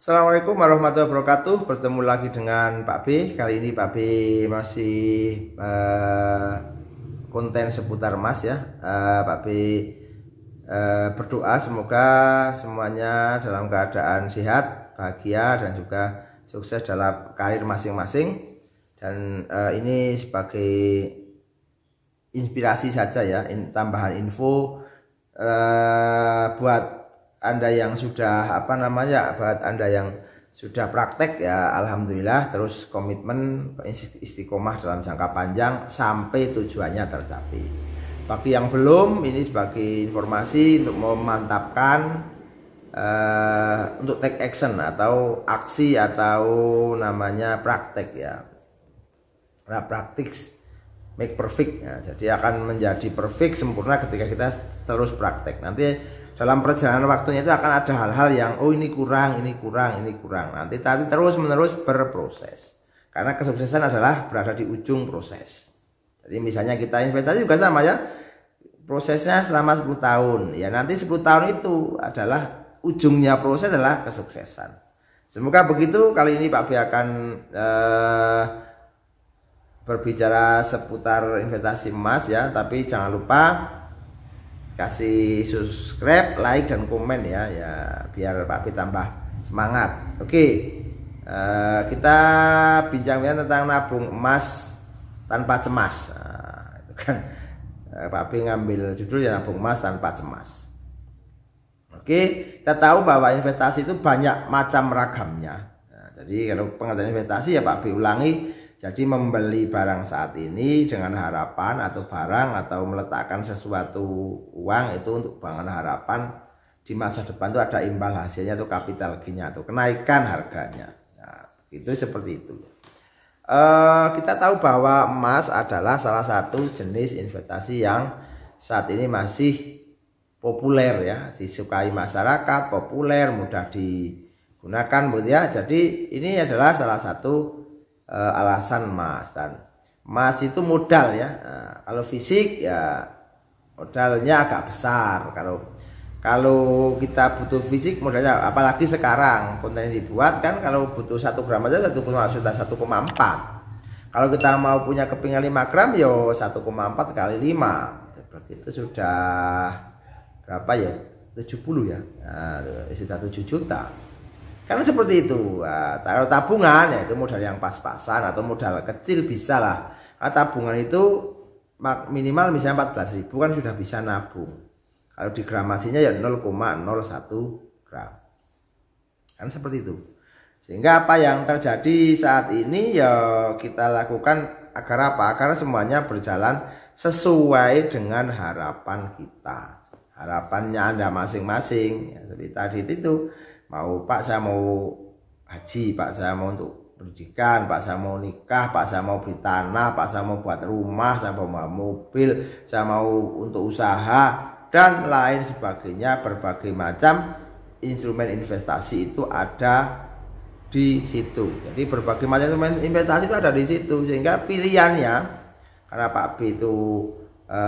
Assalamualaikum warahmatullahi wabarakatuh. Bertemu lagi dengan Pak B. Kali ini Pak B masih uh, konten seputar emas ya. Uh, Pak B uh, berdoa semoga semuanya dalam keadaan sehat, bahagia dan juga sukses dalam karir masing-masing. Dan uh, ini sebagai inspirasi saja ya, in, tambahan info uh, buat anda yang sudah apa namanya buat Anda yang sudah praktek ya alhamdulillah terus komitmen istiqomah dalam jangka panjang sampai tujuannya tercapai. Bagi yang belum ini sebagai informasi untuk memantapkan uh, untuk take action atau aksi atau namanya praktek ya. Nah, praktik make perfect ya. Jadi akan menjadi perfect sempurna ketika kita terus praktek. Nanti dalam perjalanan waktunya itu akan ada hal-hal yang oh ini kurang, ini kurang, ini kurang. Nanti tadi terus menerus berproses. Karena kesuksesan adalah berada di ujung proses. Jadi misalnya kita investasi juga sama ya. Prosesnya selama 10 tahun. Ya nanti 10 tahun itu adalah ujungnya proses adalah kesuksesan. Semoga begitu kali ini Pak B akan eh, berbicara seputar investasi emas ya, tapi jangan lupa kasih subscribe, like dan komen ya ya biar Pak Pi tambah semangat. Oke. Okay. Uh, eh, kita bincang-bincang tentang nabung emas tanpa cemas. Uh, kan uh, Pak Pi ngambil judul ya nabung emas tanpa cemas. Oke, okay. kita tahu bahwa investasi itu banyak macam ragamnya. Nah, jadi kalau pengertian investasi ya Pak Pi ulangi jadi membeli barang saat ini dengan harapan atau barang atau meletakkan sesuatu uang itu untuk bangun harapan di masa depan itu ada imbal hasilnya atau kapital gainnya atau kenaikan harganya. Nah, itu seperti itu. E, kita tahu bahwa emas adalah salah satu jenis investasi yang saat ini masih populer ya, disukai masyarakat, populer, mudah digunakan, ya. Jadi ini adalah salah satu uh, alasan emas dan emas itu modal ya nah, kalau fisik ya modalnya agak besar kalau kalau kita butuh fisik modalnya apalagi sekarang konten yang dibuat kan kalau butuh satu gram aja satu sudah empat kalau kita mau punya kepingan 5 gram yo empat kali lima seperti itu sudah berapa ya 70 ya nah, sudah 7 juta karena seperti itu. Ah, Kalau tabungan ya itu modal yang pas-pasan atau modal kecil bisa lah. Nah, tabungan itu minimal misalnya 14 ribu kan sudah bisa nabung. Kalau di gramasinya ya 0,01 gram. Kan seperti itu. Sehingga apa yang terjadi saat ini ya kita lakukan agar apa? Agar semuanya berjalan sesuai dengan harapan kita. Harapannya Anda masing-masing. Ya, seperti tadi itu mau Pak saya mau haji, Pak saya mau untuk pendidikan, Pak saya mau nikah, Pak saya mau beli tanah, Pak saya mau buat rumah, saya mau mobil, saya mau untuk usaha dan lain sebagainya berbagai macam instrumen investasi itu ada di situ. Jadi berbagai macam instrumen investasi itu ada di situ sehingga pilihannya karena Pak B itu e,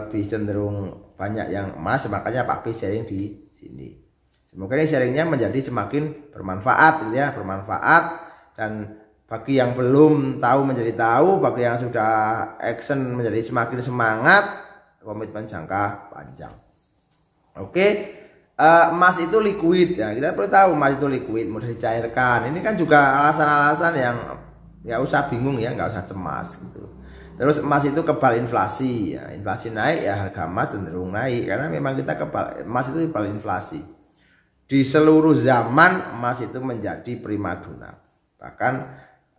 lebih cenderung banyak yang emas makanya Pak B sharing di sini. Semoga ini sharingnya menjadi semakin bermanfaat gitu ya, bermanfaat dan bagi yang belum tahu menjadi tahu, bagi yang sudah action menjadi semakin semangat, komitmen jangka panjang. Oke, uh, emas itu liquid ya, kita perlu tahu emas itu liquid, mudah dicairkan. Ini kan juga alasan-alasan yang ya usah bingung ya, nggak usah cemas gitu. Terus emas itu kebal inflasi ya, inflasi naik ya harga emas cenderung naik karena memang kita kebal emas itu kebal inflasi di seluruh zaman emas itu menjadi primadona. Bahkan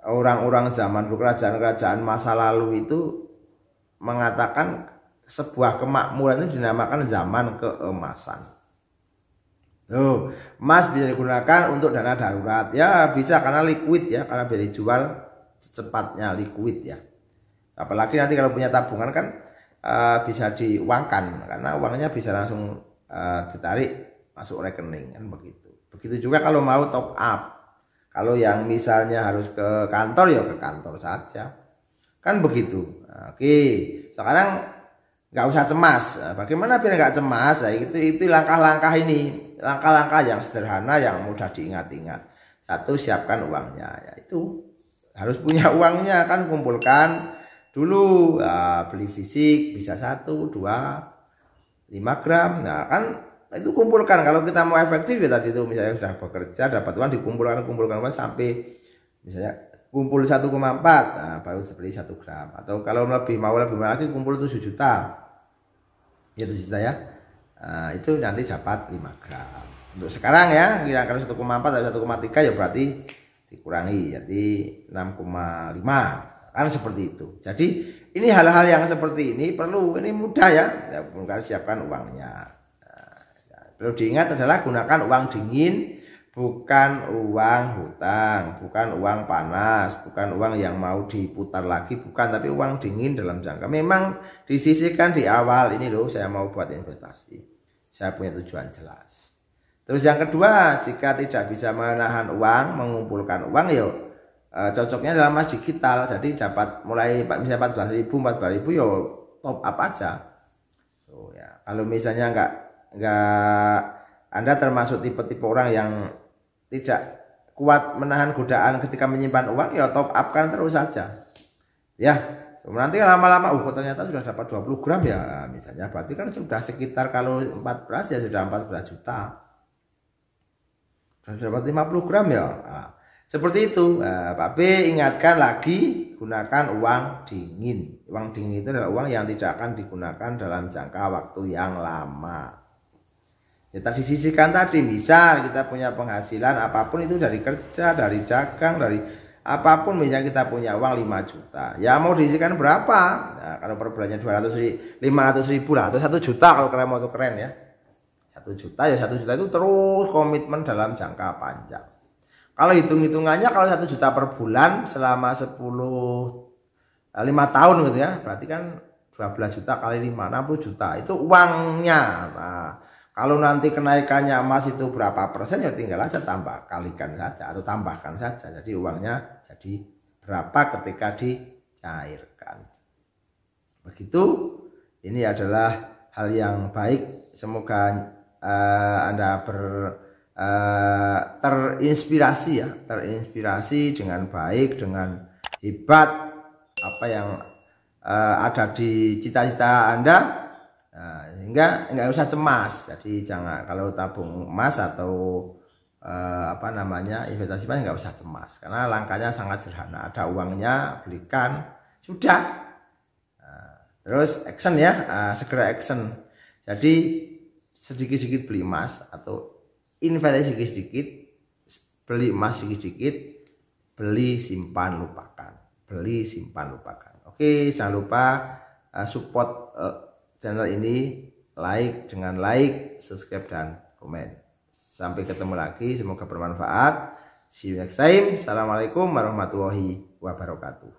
orang-orang zaman kerajaan-kerajaan masa lalu itu mengatakan sebuah kemakmuran itu dinamakan zaman keemasan. Tuh, emas bisa digunakan untuk dana darurat. Ya, bisa karena liquid ya, karena bisa dijual secepatnya liquid ya. Apalagi nanti kalau punya tabungan kan uh, bisa diuangkan karena uangnya bisa langsung uh, ditarik masuk rekening kan begitu. Begitu juga kalau mau top up. Kalau yang misalnya harus ke kantor ya ke kantor saja. Kan begitu. Oke, sekarang nggak usah cemas. Bagaimana biar nggak cemas? Ya, itu itu langkah-langkah ini, langkah-langkah yang sederhana yang mudah diingat-ingat. Satu siapkan uangnya, ya itu harus punya uangnya kan kumpulkan dulu ah, beli fisik bisa satu dua lima gram nah kan Nah, itu kumpulkan kalau kita mau efektif ya tadi itu misalnya sudah bekerja dapat uang dikumpulkan kumpulkan uang sampai misalnya kumpul 1,4 nah, baru seperti satu gram atau kalau lebih mau lebih mau lagi kumpul 7 juta ya 7 juta ya nah, itu nanti dapat 5 gram untuk sekarang ya kira kalau 1,4 atau 1,3 ya berarti dikurangi jadi 6,5 kan seperti itu jadi ini hal-hal yang seperti ini perlu ini mudah ya, ya siapkan uangnya Perlu diingat adalah gunakan uang dingin, bukan uang hutang, bukan uang panas, bukan uang yang mau diputar lagi, bukan tapi uang dingin dalam jangka. Memang disisihkan di awal ini loh saya mau buat investasi. Saya punya tujuan jelas. Terus yang kedua, jika tidak bisa menahan uang, mengumpulkan uang yuk ya, e, cocoknya dalam mas digital. Jadi dapat mulai misalnya 14 ribu, 14 ribu yo ya, top up aja. So, ya. Kalau misalnya enggak nggak Anda termasuk tipe-tipe orang yang tidak kuat menahan godaan ketika menyimpan uang ya top up kan terus saja ya nanti lama-lama uh ternyata sudah dapat 20 gram ya misalnya berarti kan sudah sekitar kalau 14 ya sudah 14 juta sudah dapat 50 gram ya nah, seperti itu nah, Pak B ingatkan lagi gunakan uang dingin uang dingin itu adalah uang yang tidak akan digunakan dalam jangka waktu yang lama Ya tadi sisihkan tadi misal kita punya penghasilan apapun itu dari kerja, dari dagang, dari apapun misalnya kita punya uang 5 juta. Ya mau disisihkan berapa? Nah, kalau per bulannya 200 ribu, 500 ribu lah atau 1 juta kalau keren mau keren ya. 1 juta ya 1 juta itu terus komitmen dalam jangka panjang. Kalau hitung-hitungannya kalau 1 juta per bulan selama 10 5 eh, tahun gitu ya, berarti kan 12 juta kali 5 60 juta itu uangnya. Nah, kalau nanti kenaikannya emas itu berapa persen ya tinggal aja tambah kalikan saja atau tambahkan saja. Jadi uangnya jadi berapa ketika dicairkan. Begitu ini adalah hal yang baik. Semoga uh, Anda ber uh, terinspirasi ya, terinspirasi dengan baik dengan hebat apa yang uh, ada di cita-cita Anda Nah, sehingga nggak usah cemas. Jadi jangan kalau tabung emas atau eh, apa namanya investasi banyak nggak usah cemas karena langkahnya sangat sederhana. Ada uangnya belikan sudah. Nah, terus action ya, eh, segera action. Jadi sedikit-sedikit beli emas atau investasi sedikit-sedikit, beli emas sedikit-sedikit, beli simpan lupakan, beli simpan lupakan. Oke, jangan lupa eh, support eh, channel ini, like dengan like, subscribe dan komen. Sampai ketemu lagi, semoga bermanfaat. See you next time. Assalamualaikum warahmatullahi wabarakatuh.